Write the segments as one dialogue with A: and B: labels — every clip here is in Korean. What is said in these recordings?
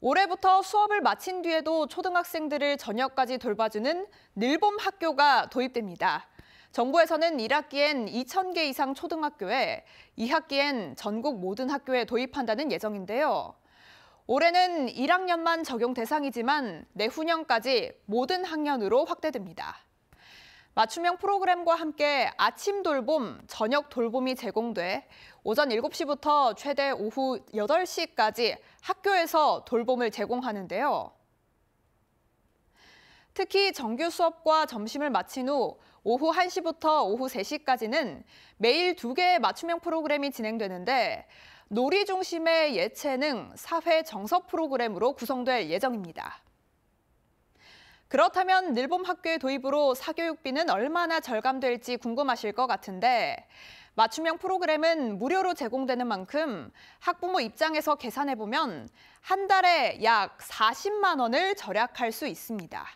A: 올해부터 수업을 마친 뒤에도 초등학생들을 저녁까지 돌봐주는 늘봄 학교가 도입됩니다. 정부에서는 1학기엔 2,000개 이상 초등학교에, 2학기엔 전국 모든 학교에 도입한다는 예정인데요. 올해는 1학년만 적용 대상이지만 내후년까지 모든 학년으로 확대됩니다. 맞춤형 프로그램과 함께 아침 돌봄, 저녁 돌봄이 제공돼 오전 7시부터 최대 오후 8시까지 학교에서 돌봄을 제공하는데요. 특히 정규 수업과 점심을 마친 후 오후 1시부터 오후 3시까지는 매일 두개의 맞춤형 프로그램이 진행되는데 놀이 중심의 예체능, 사회 정서 프로그램으로 구성될 예정입니다. 그렇다면 늘봄 학교의 도입으로 사교육비는 얼마나 절감될지 궁금하실 것 같은데 맞춤형 프로그램은 무료로 제공되는 만큼 학부모 입장에서 계산해보면 한 달에 약 40만 원을 절약할 수 있습니다.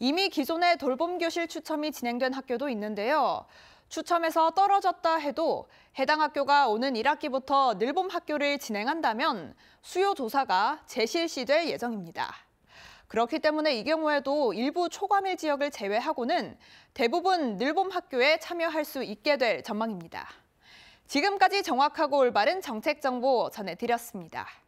A: 이미 기존의 돌봄 교실 추첨이 진행된 학교도 있는데요. 추첨에서 떨어졌다 해도 해당 학교가 오는 1학기부터 늘봄 학교를 진행한다면 수요 조사가 재실시될 예정입니다. 그렇기 때문에 이 경우에도 일부 초과밀 지역을 제외하고는 대부분 늘봄 학교에 참여할 수 있게 될 전망입니다. 지금까지 정확하고 올바른 정책 정보 전해드렸습니다.